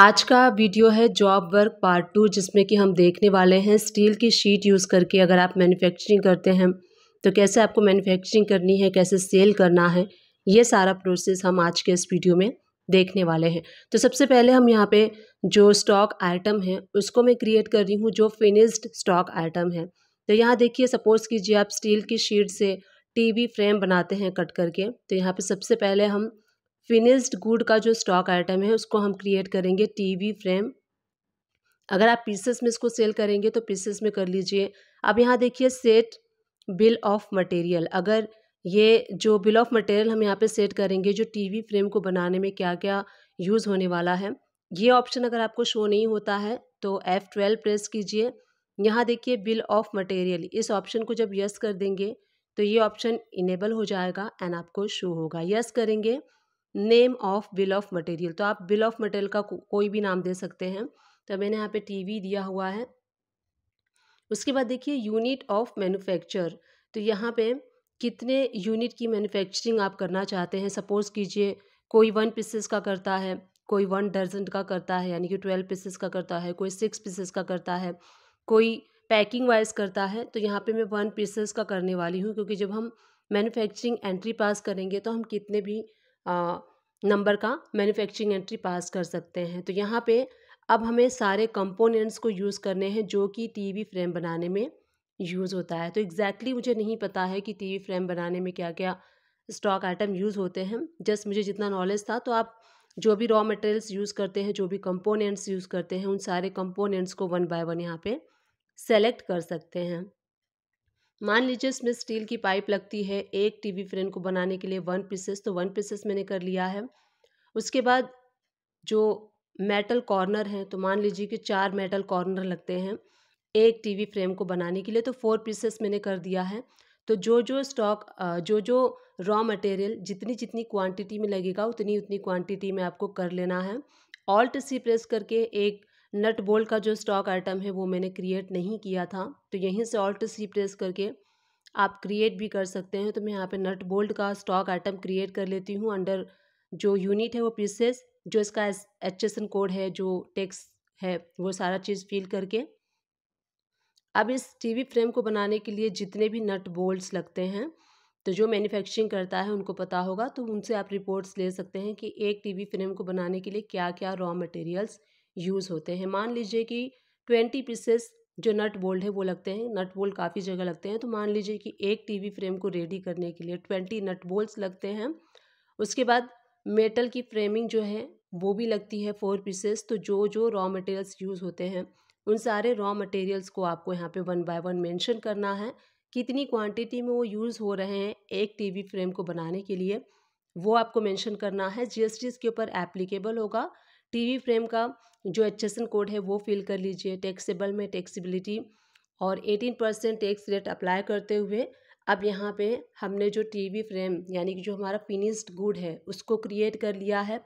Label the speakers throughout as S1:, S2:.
S1: आज का वीडियो है जॉब वर्क पार्ट टू जिसमें कि हम देखने वाले हैं स्टील की शीट यूज़ करके अगर आप मैन्युफैक्चरिंग करते हैं तो कैसे आपको मैन्युफैक्चरिंग करनी है कैसे सेल करना है ये सारा प्रोसेस हम आज के इस वीडियो में देखने वाले हैं तो सबसे पहले हम यहाँ पे जो स्टॉक आइटम है उसको मैं क्रिएट कर रही हूँ जो फिनिस्ड स्टॉक आइटम है तो यहाँ देखिए सपोज़ कीजिए आप स्टील की शीट से टीवी फ्रेम बनाते हैं कट करके तो यहाँ पर सबसे पहले हम फिनिस्ड गुड का जो स्टॉक आइटम है उसको हम क्रिएट करेंगे टीवी फ्रेम अगर आप पीसेस में इसको सेल करेंगे तो पीसेस में कर लीजिए अब यहाँ देखिए सेट बिल ऑफ मटेरियल अगर ये जो बिल ऑफ मटेरियल हम यहाँ पे सेट करेंगे जो टीवी फ्रेम को बनाने में क्या क्या यूज़ होने वाला है ये ऑप्शन अगर आपको शो नहीं होता है तो एफ़ ट्वेल्व प्रेस कीजिए यहाँ देखिए बिल ऑफ मटेरियल इस ऑप्शन को जब यस कर देंगे तो ये ऑप्शन इनेबल हो जाएगा एंड आपको शो होगा यस करेंगे name of bill of material तो आप बिल ऑफ मटेरियल का को, कोई भी नाम दे सकते हैं तो मैंने यहाँ पे टीवी दिया हुआ है उसके बाद देखिए यूनिट ऑफ मैन्युफैक्चर तो यहाँ पे कितने यूनिट की मैन्युफैक्चरिंग आप करना चाहते हैं सपोज़ कीजिए कोई वन पीसेस का करता है कोई वन डर्जन का करता है यानी कि ट्वेल्व पीसेस का करता है कोई सिक्स पीसेस का करता है कोई पैकिंग वाइज करता है तो यहाँ पे मैं वन पीसेस का करने वाली हूँ क्योंकि जब हम मैन्युफैक्चरिंग एंट्री पास करेंगे तो हम कितने भी नंबर का मैन्युफैक्चरिंग एंट्री पास कर सकते हैं तो यहाँ पे अब हमें सारे कंपोनेंट्स को यूज़ करने हैं जो कि टीवी फ्रेम बनाने में यूज़ होता है तो एग्जैक्टली exactly मुझे नहीं पता है कि टीवी फ्रेम बनाने में क्या क्या स्टॉक आइटम यूज़ होते हैं जस्ट मुझे जितना नॉलेज था तो आप जो भी रॉ मटेरियल्स यूज़ करते हैं जो भी कंपोनेंट्स यूज़ करते हैं उन सारे कंपोनेंट्स को वन बाय वन यहाँ पे सेलेक्ट कर सकते हैं मान लीजिए इसमें स्टील की पाइप लगती है एक टीवी फ्रेम को बनाने के लिए वन पीसेस तो वन पीसेस मैंने कर लिया है उसके बाद जो मेटल कॉर्नर हैं तो मान लीजिए कि चार मेटल कॉर्नर लगते हैं एक टीवी फ्रेम को बनाने के लिए तो फोर पीसेस मैंने कर दिया है तो जो जो स्टॉक जो जो रॉ मटेरियल जितनी जितनी क्वांटिटी में लगेगा उतनी उतनी क्वांटिटी में आपको कर लेना है ऑल्ट सी प्रेस करके एक नट बोल्ट का जो स्टॉक आइटम है वो मैंने क्रिएट नहीं किया था तो यहीं से ऑल्ट सी प्रेस करके आप क्रिएट भी कर सकते हैं तो मैं यहाँ पे नट बोल्ट का स्टॉक आइटम क्रिएट कर लेती हूँ अंडर जो यूनिट है वो पीसेस जो इसका एच एस कोड है जो टेक्स है वो सारा चीज़ फिल करके अब इस टीवी फ्रेम को बनाने के लिए जितने भी नट बोल्ट्स लगते हैं तो जो मैन्युफैक्चरिंग करता है उनको पता होगा तो उनसे आप रिपोर्ट्स ले सकते हैं कि एक टीवी फ्रेम को बनाने के लिए क्या क्या रॉ मटेरियल्स यूज़ होते हैं मान लीजिए कि ट्वेंटी पीसेस जो नट बोल्ट है वो लगते हैं नट बोल्ट काफ़ी जगह लगते हैं तो मान लीजिए कि एक टीवी फ्रेम को रेडी करने के लिए ट्वेंटी नट बोल्ट लगते हैं उसके बाद मेटल की फ्रेमिंग जो है वो भी लगती है फोर पीसेस तो जो जो रॉ मटेरियल्स यूज़ होते हैं उन सारे रॉ मटेरियल्स को आपको यहाँ पे वन बाय वन मेंशन करना है कितनी क्वांटिटी में वो यूज़ हो रहे हैं एक टीवी फ्रेम को बनाने के लिए वो आपको मेंशन करना है जीएसटी इसके ऊपर एप्लीकेबल होगा टीवी फ्रेम का जो एक्सेसन कोड है वो फिल कर लीजिए टैक्सेबल में टैक्सीबिलिटी और 18 परसेंट टैक्स रेट अप्लाई करते हुए अब यहाँ पे हमने जो टीवी फ्रेम यानी कि जो हमारा फिनिश्ड गुड है उसको क्रिएट कर लिया है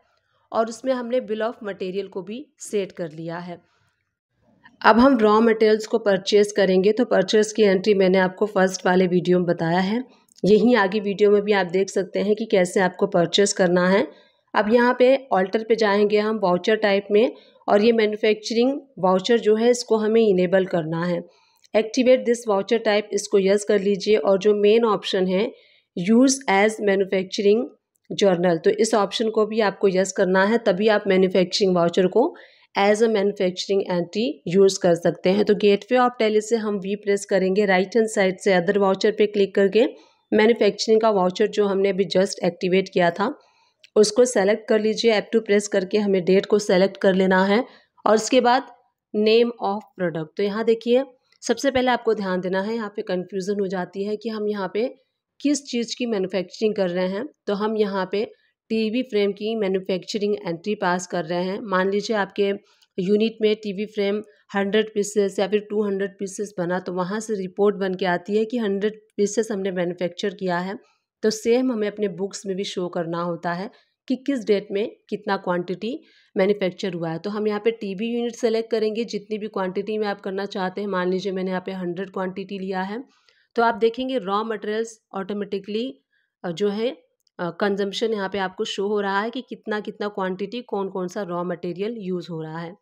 S1: और उसमें हमने बिल ऑफ मटेरियल को भी सेट कर लिया है अब हम रॉ मटेरियल्स को परचेस करेंगे तो परचेस की एंट्री मैंने आपको फर्स्ट वाले वीडियो में बताया है यहीं आगे वीडियो में भी आप देख सकते हैं कि कैसे आपको परचेस करना है अब यहाँ पे ऑल्टर पे जाएंगे हम वाउचर टाइप में और ये मैन्युफैक्चरिंग वाउचर जो है इसको हमें इनेबल करना है एक्टिवेट दिस वाउचर टाइप इसको यस कर लीजिए और जो मेन ऑप्शन है यूज़ एज मैन्युफैक्चरिंग जर्नल तो इस ऑप्शन को भी आपको यस करना है तभी आप मैन्युफैक्चरिंग वाउचर को as a manufacturing entry use कर सकते हैं तो वे ऑफ टैली से हम वी प्रेस करेंगे राइट हैंड साइड से अदर वाउचर पर क्लिक करके मैन्युफैक्चरिंग का वाउचर जो हमने अभी जस्ट एक्टिवेट किया था उसको सेलेक्ट कर लीजिए ऐप टू प्रेस करके हमें डेट को सेलेक्ट कर लेना है और उसके बाद नेम ऑफ प्रोडक्ट तो यहाँ देखिए सबसे पहले आपको ध्यान देना है यहाँ पे कन्फ्यूज़न हो जाती है कि हम यहाँ पे किस चीज़ की मैन्युफैक्चरिंग कर रहे हैं तो हम यहाँ पे टीवी फ्रेम की मैन्युफैक्चरिंग एंट्री पास कर रहे हैं मान लीजिए आपके यूनिट में टीवी फ्रेम हंड्रेड पीसेस या फिर टू हंड्रेड पीसेस बना तो वहाँ से रिपोर्ट बन के आती है कि हंड्रेड पीसेस हमने मैन्युफैक्चर किया है तो सेम हमें अपने बुक्स में भी शो करना होता है कि किस डेट में कितना क्वांटिटी मैन्युफैक्चर हुआ है तो हम यहाँ पे टीबी यूनिट सेलेक्ट करेंगे जितनी भी क्वांटिटी में आप करना चाहते हैं मान लीजिए मैंने यहाँ पे हंड्रेड क्वांटिटी लिया है तो आप देखेंगे रॉ मटेरियल्स ऑटोमेटिकली जो है कंजम्पशन यहाँ पे आपको शो हो रहा है कि कितना कितना क्वान्टिटी कौन कौन सा रॉ मटेरियल यूज़ हो रहा है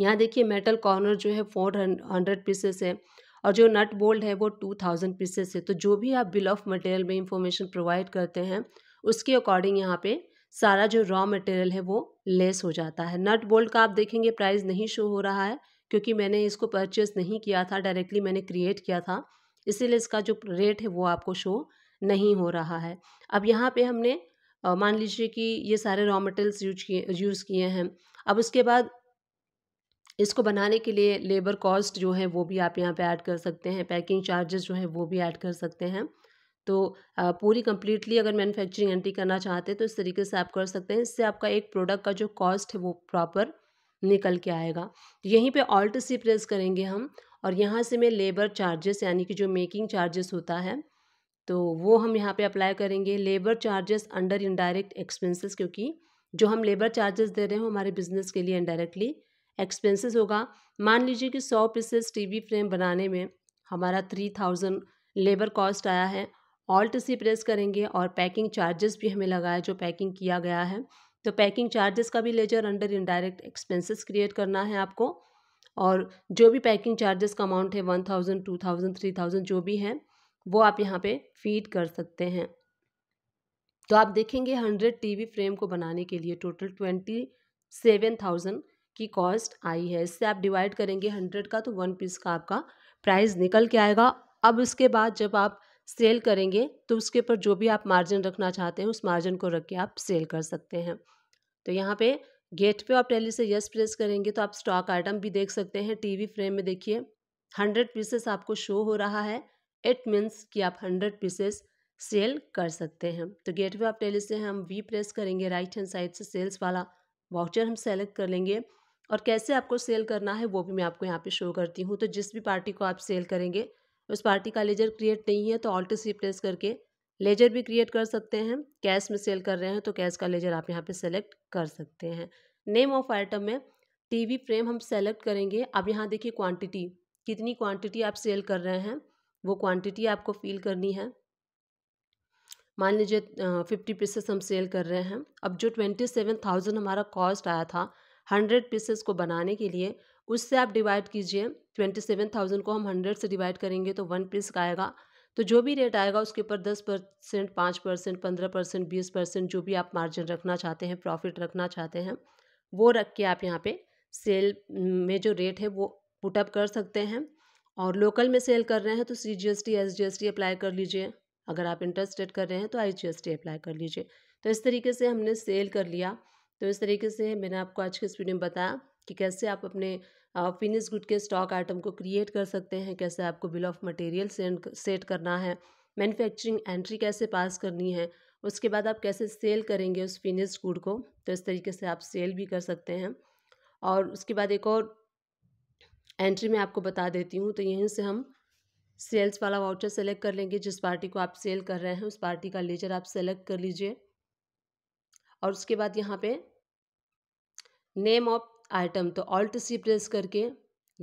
S1: यहाँ देखिए मेटल कॉर्नर जो है फोर हंड्रेड पीसेस है और जो नट बोल्ट है वो टू थाउजेंड पीसेस है तो जो भी आप बिल ऑफ मटेरियल में इंफॉर्मेशन प्रोवाइड करते हैं उसके अकॉर्डिंग यहाँ पे सारा जो रॉ मटेरियल है वो लेस हो जाता है नट बोल्ट का आप देखेंगे प्राइस नहीं शो हो रहा है क्योंकि मैंने इसको परचेज नहीं किया था डायरेक्टली मैंने क्रिएट किया था इसीलिए इसका जो रेट है वो आपको शो नहीं हो रहा है अब यहाँ पे हमने मान लीजिए कि ये सारे रॉ मटेरियल्स यूज किए यूज़ किए हैं अब उसके बाद इसको बनाने के लिए लेबर कॉस्ट जो है वो भी आप यहाँ पे ऐड कर सकते हैं पैकिंग चार्जेस जो है वो भी ऐड कर सकते हैं तो पूरी कम्प्लीटली अगर मैन्युफैक्चरिंग एंट्री करना चाहते हैं तो इस तरीके से आप कर सकते हैं इससे आपका एक प्रोडक्ट का जो कॉस्ट है वो प्रॉपर निकल के आएगा यहीं पे ऑल्ट सी प्रेस करेंगे हम और यहाँ से मैं लेबर चार्जेस यानी कि जो मेकिंग चार्जेस होता है तो वो हम यहाँ पे अप्लाई करेंगे labour charges under indirect expenses क्योंकि जो हम लेबर चार्जेस दे रहे हैं हमारे बिजनेस के लिए इनडायरेक्टली एक्सपेंसेस होगा मान लीजिए कि सौ पीसेस टीवी फ्रेम बनाने में हमारा थ्री थाउजेंड लेबर कॉस्ट आया है ऑल्ट से प्रेस करेंगे और पैकिंग चार्जेस भी हमें लगाया जो पैकिंग किया गया है तो पैकिंग चार्जेस का भी ledger under indirect expenses create करना है आपको और जो भी पैकिंग चार्जेस का अमाउंट है one thousand two thousand three thousand जो भी है वो आप यहाँ पे फीड कर सकते हैं तो आप देखेंगे हंड्रेड टीवी फ्रेम को बनाने के लिए टोटल ट्वेंटी सेवन थाउजेंड की कॉस्ट आई है इससे आप डिवाइड करेंगे हंड्रेड का तो वन पीस का आपका प्राइस निकल के आएगा अब उसके बाद जब आप सेल करेंगे तो उसके ऊपर जो भी आप मार्जिन रखना चाहते हैं उस मार्जिन को रख के आप सेल कर सकते हैं तो यहाँ पे गेट पे आप टेली से यस प्रेस करेंगे तो आप स्टॉक आइटम भी देख सकते हैं टीवी फ्रेम में देखिए हंड्रेड पीसेस आपको शो हो रहा है इट मीन्स कि आप हंड्रेड पीसेस सेल कर सकते हैं तो गेट वे ऑफ टेली से हम वी प्रेस करेंगे राइट हैंड साइड से सेल्स वाला वाउचर हम सेलेक्ट कर लेंगे और कैसे आपको सेल करना है वो भी मैं आपको यहाँ पे शो करती हूँ तो जिस भी पार्टी को आप सेल करेंगे उस पार्टी का लेजर क्रिएट नहीं है तो ऑल्ट सी प्रेस करके लेजर भी क्रिएट कर सकते हैं कैश में सेल कर रहे हैं तो कैश का लेजर आप यहाँ पे सेलेक्ट कर सकते हैं नेम ऑफ आइटम में टीवी फ्रेम हम सेलेक्ट करेंगे अब यहाँ देखिए क्वांटिटी कितनी क्वांटिटी आप सेल कर रहे हैं वो क्वांटिटी आपको फील करनी है मान लीजिए फिफ्टी पीसेस हम सेल कर रहे हैं अब जो ट्वेंटी सेवन थाउजेंड हमारा कॉस्ट आया था हंड्रेड पीसेस को बनाने के लिए उससे आप डिवाइड कीजिए ट्वेंटी सेवन थाउजेंड को हम हंड्रेड से डिवाइड करेंगे तो वन पीस का आएगा तो जो भी रेट आएगा उसके ऊपर दस परसेंट पाँच परसेंट पंद्रह परसेंट बीस परसेंट जो भी आप मार्जिन रखना चाहते हैं प्रॉफिट रखना चाहते हैं वो रख के आप यहाँ पे सेल में जो रेट है वो पुटअप कर सकते हैं और लोकल में सेल कर रहे हैं तो C G S T S G S T apply कर लीजिए अगर आप इंटरेस्टेड कर रहे हैं तो I G S T apply कर लीजिए तो इस तरीके से हमने सेल कर लिया तो इस तरीके से मैंने आपको आज के इस वीडियो में बताया कि कैसे आप अपने फिनिश गुड के स्टॉक आइटम को क्रिएट कर सकते हैं कैसे आपको बिल ऑफ मटेरियल सेट करना है मैन्युफैक्चरिंग एंट्री कैसे पास करनी है उसके बाद आप कैसे सेल करेंगे उस फिनिश गुड को तो इस तरीके से आप सेल भी कर सकते हैं और उसके बाद एक और एंट्री मैं आपको बता देती हूँ तो यहीं से हम सेल्स वाला वाउचर सेलेक्ट कर लेंगे जिस पार्टी को आप सेल कर रहे हैं उस पार्टी का लेजर आप सेलेक्ट कर लीजिए और उसके बाद यहाँ पे नेम ऑफ आइटम तो ऑल्ट सी प्रेस करके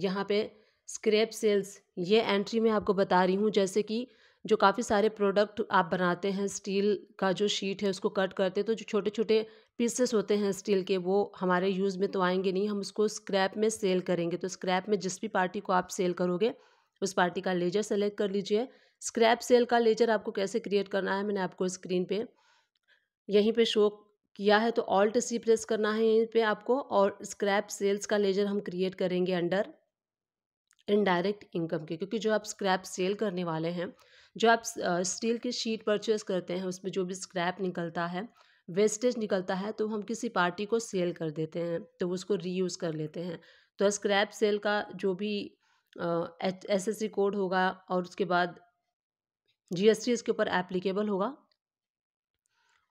S1: यहाँ पे स्क्रैप सेल्स ये एंट्री मैं आपको बता रही हूँ जैसे कि जो काफ़ी सारे प्रोडक्ट आप बनाते हैं स्टील का जो शीट है उसको कट करते हैं तो जो छोटे छोटे पीसेस होते हैं स्टील के वो हमारे यूज़ में तो आएंगे नहीं हम उसको स्क्रैप में सेल करेंगे तो स्क्रैप में जिस भी पार्टी को आप सेल करोगे उस पार्टी का लेजर सेलेक्ट कर लीजिए स्क्रैप सेल का लेजर आपको कैसे क्रिएट करना है मैंने आपको स्क्रीन पर यहीं पर शो किया है तो ऑल्ट सी प्रेस करना है यहीं पे आपको और स्क्रैप सेल्स का लेजर हम क्रिएट करेंगे अंडर इनडायरेक्ट इनकम के क्योंकि जो आप स्क्रैप सेल करने वाले हैं जो आप स्टील की शीट परचेज करते हैं उसमें जो भी स्क्रैप निकलता है वेस्टेज निकलता है तो हम किसी पार्टी को सेल कर देते हैं तो उसको रीयूज़ कर लेते हैं तो स्क्रैप सेल का जो भी एस एस कोड होगा और उसके बाद जीएसटी इसके ऊपर एप्लीकेबल होगा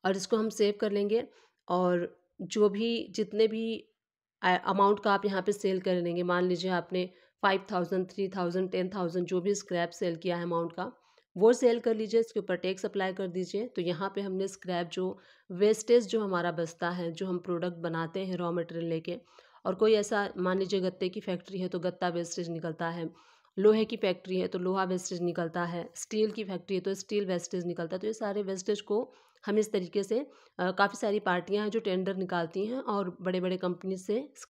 S1: और इसको हम सेव कर लेंगे और जो भी जितने भी अमाउंट का आप यहाँ पे सेल कर लेंगे मान लीजिए आपने five thousand three thousand ten thousand जो भी स्क्रैप सेल किया है अमाउंट का वो सेल कर लीजिए इसके ऊपर टैक्स अप्लाई कर दीजिए तो यहाँ पे हमने स्क्रैप जो वेस्टेज जो हमारा बचता है जो हम प्रोडक्ट बनाते हैं रॉ मटेरियल लेके और कोई ऐसा मान लीजिए गत्ते की फैक्ट्री है तो गत्ता वेस्टेज निकलता है लोहे की फैक्ट्री है तो लोहा वेस्टेज निकलता है स्टील की फैक्ट्री है तो स्टील वेस्टेज निकलता है तो ये सारे वेस्टेज को हम इस तरीके से काफ़ी सारी पार्टियाँ हैं जो टेंडर निकालती हैं और बड़े बड़े कंपनी से